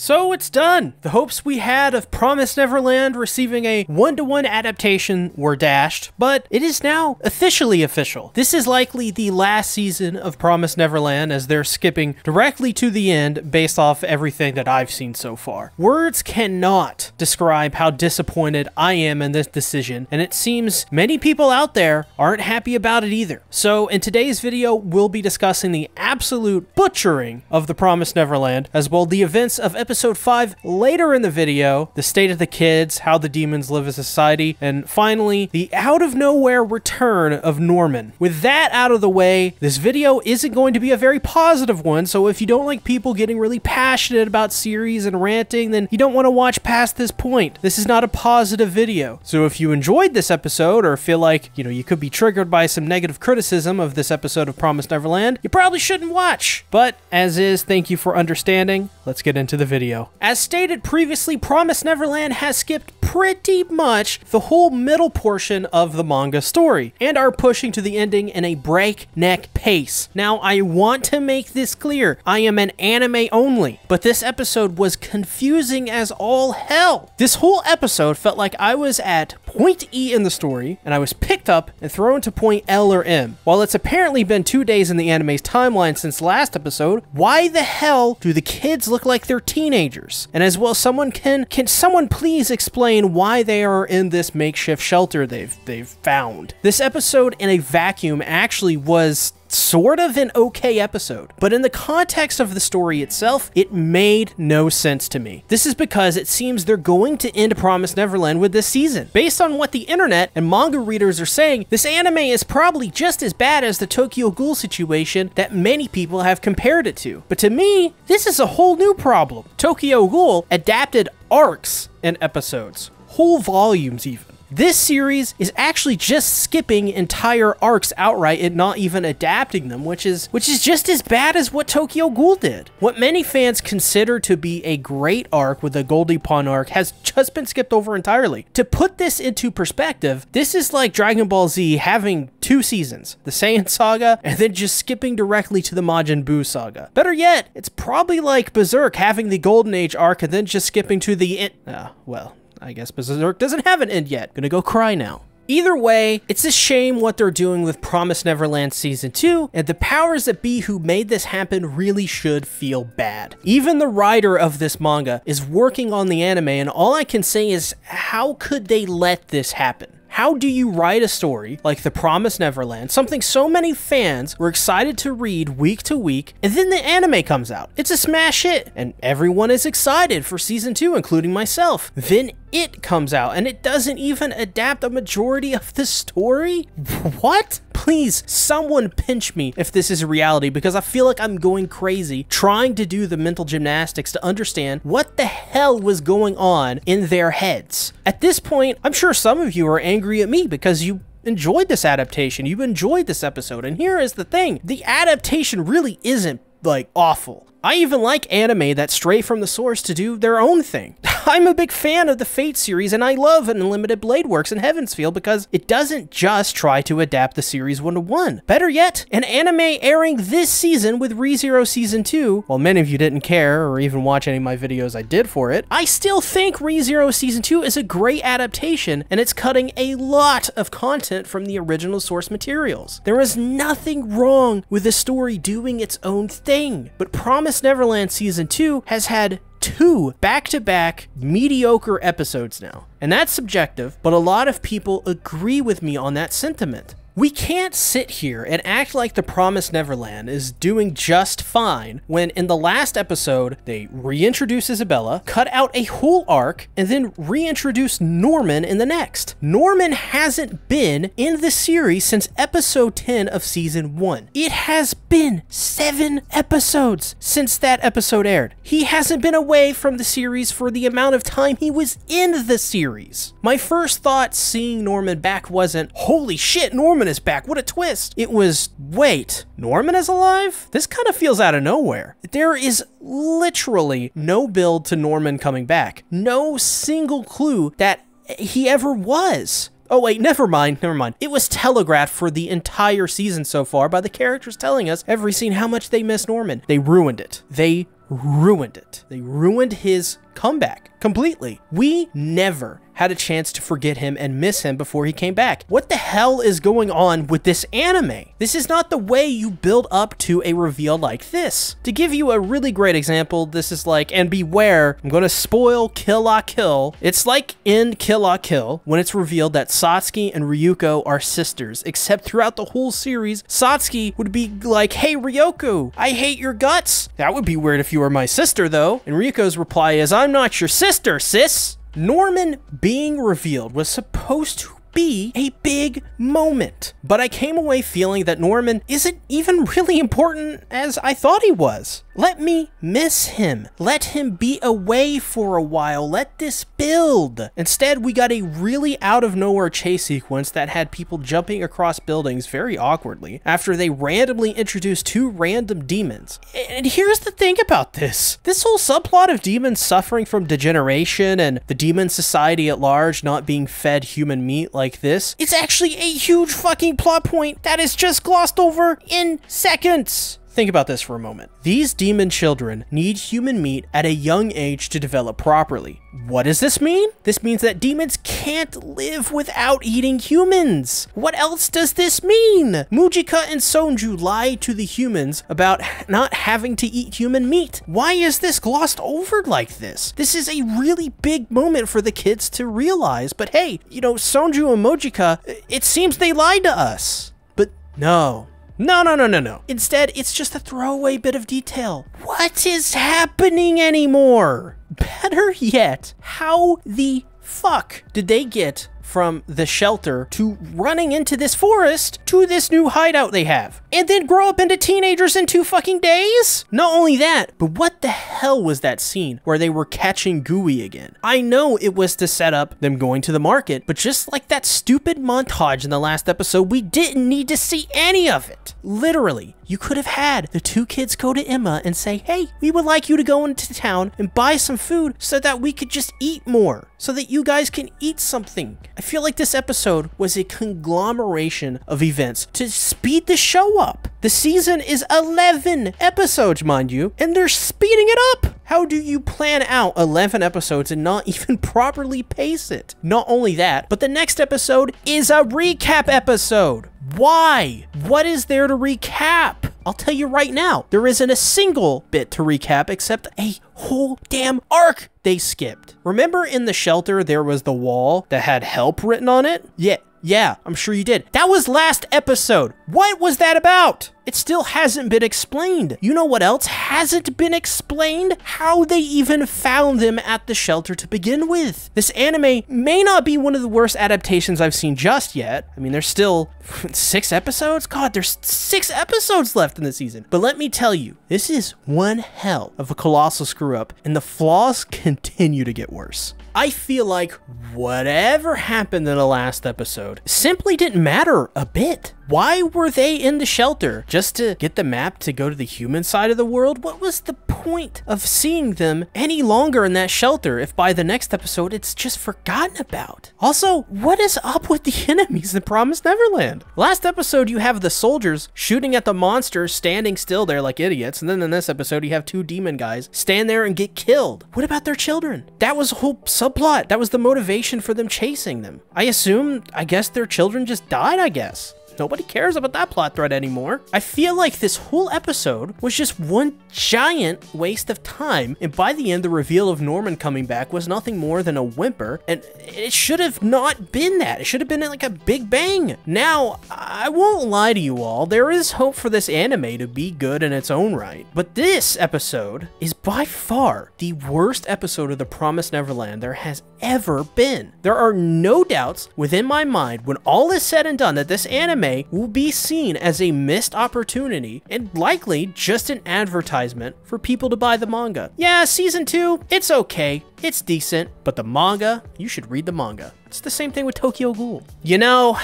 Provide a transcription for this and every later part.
So it's done! The hopes we had of Promise Neverland receiving a one-to-one adaptation were dashed, but it is now officially official. This is likely the last season of Promise Neverland as they're skipping directly to the end based off everything that I've seen so far. Words cannot describe how disappointed I am in this decision, and it seems many people out there aren't happy about it either. So in today's video, we'll be discussing the absolute butchering of the Promise Neverland, as well the events of episode episode 5 later in the video, the state of the kids, how the demons live as society, and finally, the out of nowhere return of Norman. With that out of the way, this video isn't going to be a very positive one, so if you don't like people getting really passionate about series and ranting, then you don't want to watch past this point. This is not a positive video. So if you enjoyed this episode or feel like, you know, you could be triggered by some negative criticism of this episode of Promised Neverland, you probably shouldn't watch. But as is, thank you for understanding. Let's get into the video video. As stated previously, Promise Neverland has skipped pretty much the whole middle portion of the manga story and are pushing to the ending in a breakneck pace. Now, I want to make this clear. I am an anime only, but this episode was confusing as all hell. This whole episode felt like I was at point E in the story and I was picked up and thrown to point L or M. While it's apparently been two days in the anime's timeline since last episode, why the hell do the kids look like they're teenagers? And as well, someone can, can someone please explain explain why they are in this makeshift shelter they've they've found. This episode in a vacuum actually was sort of an okay episode, but in the context of the story itself, it made no sense to me. This is because it seems they're going to end Promise Neverland with this season. Based on what the internet and manga readers are saying, this anime is probably just as bad as the Tokyo Ghoul situation that many people have compared it to. But to me, this is a whole new problem. Tokyo Ghoul adapted arcs and episodes, whole volumes even. This series is actually just skipping entire arcs outright and not even adapting them, which is which is just as bad as what Tokyo Ghoul did. What many fans consider to be a great arc with the Goldie Pawn arc has just been skipped over entirely. To put this into perspective, this is like Dragon Ball Z having two seasons, the Saiyan saga, and then just skipping directly to the Majin Buu saga. Better yet, it's probably like Berserk having the Golden Age arc and then just skipping to the in uh, well, I guess Berserk doesn't have an end yet. Gonna go cry now. Either way, it's a shame what they're doing with Promise Neverland Season 2, and the powers that be who made this happen really should feel bad. Even the writer of this manga is working on the anime, and all I can say is, how could they let this happen? How do you write a story like The Promised Neverland, something so many fans were excited to read week to week, and then the anime comes out? It's a smash hit, and everyone is excited for season two, including myself. Then it comes out, and it doesn't even adapt a majority of the story? What? please someone pinch me if this is a reality because I feel like I'm going crazy trying to do the mental gymnastics to understand what the hell was going on in their heads. At this point, I'm sure some of you are angry at me because you enjoyed this adaptation, you enjoyed this episode, and here is the thing, the adaptation really isn't like awful. I even like anime that stray from the source to do their own thing. I'm a big fan of the Fate series and I love Unlimited Blade Works and Heavensfield because it doesn't just try to adapt the series one to one. Better yet, an anime airing this season with ReZero Season 2, while many of you didn't care or even watch any of my videos I did for it, I still think ReZero Season 2 is a great adaptation and it's cutting a lot of content from the original source materials. There is nothing wrong with the story doing its own thing, but promise Promise Neverland Season 2 has had two back-to-back -back mediocre episodes now. And that's subjective, but a lot of people agree with me on that sentiment. We can't sit here and act like The Promised Neverland is doing just fine when in the last episode, they reintroduce Isabella, cut out a whole arc, and then reintroduce Norman in the next. Norman hasn't been in the series since episode 10 of season 1. It has been seven episodes since that episode aired. He hasn't been away from the series for the amount of time he was in the series. My first thought seeing Norman back wasn't, holy shit, Norman Norman is back. What a twist. It was, wait, Norman is alive? This kind of feels out of nowhere. There is literally no build to Norman coming back. No single clue that he ever was. Oh wait, never mind, never mind. It was telegraphed for the entire season so far by the characters telling us every scene how much they miss Norman. They ruined it. They ruined it. They ruined his comeback completely. We never had a chance to forget him and miss him before he came back. What the hell is going on with this anime? This is not the way you build up to a reveal like this. To give you a really great example, this is like, and beware, I'm gonna spoil Kill La Kill. It's like in Kill La Kill when it's revealed that Satsuki and Ryuko are sisters, except throughout the whole series, Satsuki would be like, hey Ryoko, I hate your guts. That would be weird if you were my sister though. And Ryuko's reply is, I'm I'm not your sister, sis. Norman being revealed was supposed to be a big moment. But I came away feeling that Norman isn't even really important as I thought he was. Let me miss him. Let him be away for a while. Let this build. Instead, we got a really out of nowhere chase sequence that had people jumping across buildings very awkwardly after they randomly introduced two random demons. And here's the thing about this. This whole subplot of demons suffering from degeneration and the demon society at large not being fed human meat like this, it's actually a huge fucking plot point that is just glossed over in seconds. Think about this for a moment. These demon children need human meat at a young age to develop properly. What does this mean? This means that demons can't live without eating humans. What else does this mean? Mujika and Sonju lie to the humans about not having to eat human meat. Why is this glossed over like this? This is a really big moment for the kids to realize, but hey, you know, Sonju and Mujika, it seems they lied to us. But no, no, no, no, no, no. Instead, it's just a throwaway bit of detail. What is happening anymore? Better yet, how the fuck did they get from the shelter to running into this forest to this new hideout they have. And then grow up into teenagers in two fucking days? Not only that, but what the hell was that scene where they were catching Gooey again? I know it was to set up them going to the market, but just like that stupid montage in the last episode, we didn't need to see any of it. Literally, you could have had the two kids go to Emma and say, hey, we would like you to go into town and buy some food so that we could just eat more, so that you guys can eat something. I feel like this episode was a conglomeration of events to speed the show up. The season is 11 episodes, mind you, and they're speeding it up. How do you plan out 11 episodes and not even properly pace it? Not only that, but the next episode is a recap episode. Why? What is there to recap? I'll tell you right now, there isn't a single bit to recap except a whole damn arc they skipped. Remember in the shelter there was the wall that had help written on it? Yeah, yeah, I'm sure you did. That was last episode. What was that about? It still hasn't been explained. You know what else hasn't been explained? How they even found them at the shelter to begin with. This anime may not be one of the worst adaptations I've seen just yet. I mean, there's still six episodes? God, there's six episodes left in the season. But let me tell you, this is one hell of a colossal screw up, and the flaws continue to get worse. I feel like whatever happened in the last episode simply didn't matter a bit. Why were they in the shelter? Just to get the map to go to the human side of the world? What was the point of seeing them any longer in that shelter if by the next episode it's just forgotten about? Also, what is up with the enemies in Promised Neverland? Last episode, you have the soldiers shooting at the monsters standing still there like idiots. And then in this episode, you have two demon guys stand there and get killed. What about their children? That was a whole subplot. That was the motivation for them chasing them. I assume, I guess their children just died, I guess. Nobody cares about that plot thread anymore. I feel like this whole episode was just one giant waste of time, and by the end, the reveal of Norman coming back was nothing more than a whimper, and it should have not been that. It should have been like a big bang. Now, I won't lie to you all, there is hope for this anime to be good in its own right, but this episode is by far the worst episode of The Promised Neverland there has ever been. There are no doubts within my mind when all is said and done that this anime will be seen as a missed opportunity and likely just an advertisement for people to buy the manga. Yeah, season two, it's okay, it's decent, but the manga, you should read the manga. It's the same thing with Tokyo Ghoul. You know,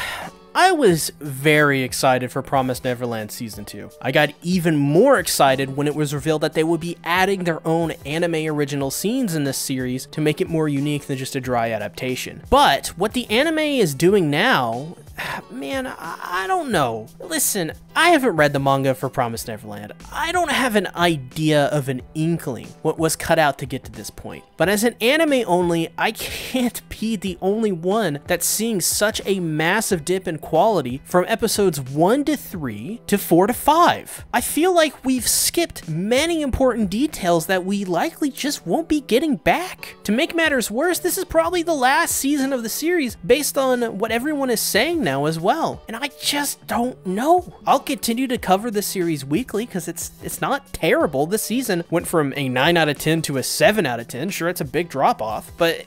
I was very excited for Promised Neverland Season 2. I got even more excited when it was revealed that they would be adding their own anime original scenes in this series to make it more unique than just a dry adaptation. But what the anime is doing now man, I don't know. Listen, I haven't read the manga for Promised Neverland. I don't have an idea of an inkling what was cut out to get to this point. But as an anime only, I can't be the only one that's seeing such a massive dip in quality from episodes 1 to 3 to 4 to 5. I feel like we've skipped many important details that we likely just won't be getting back. To make matters worse, this is probably the last season of the series based on what everyone is saying now as well. And I just don't know. I'll continue to cover the series weekly because it's it's not terrible. This season went from a 9 out of 10 to a 7 out of 10. Sure, it's a big drop off, but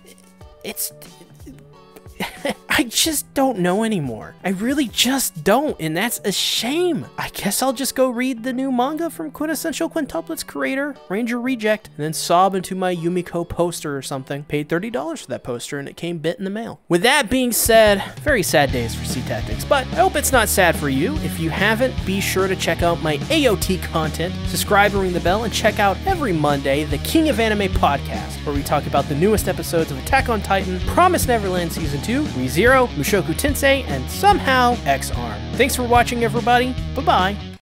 it's I just don't know anymore. I really just don't, and that's a shame. I guess I'll just go read the new manga from Quintessential Quintuplets creator, Ranger Reject, and then sob into my Yumiko poster or something. Paid $30 for that poster, and it came bit in the mail. With that being said, very sad days for tactics. But I hope it's not sad for you. If you haven't, be sure to check out my AOT content, subscribe and ring the bell, and check out every Monday the King of Anime podcast, where we talk about the newest episodes of Attack on Titan, Promise Neverland Season 2, ReZero, Mushoku Tensei, and somehow X-Arm. Thanks for watching, everybody. Bye-bye.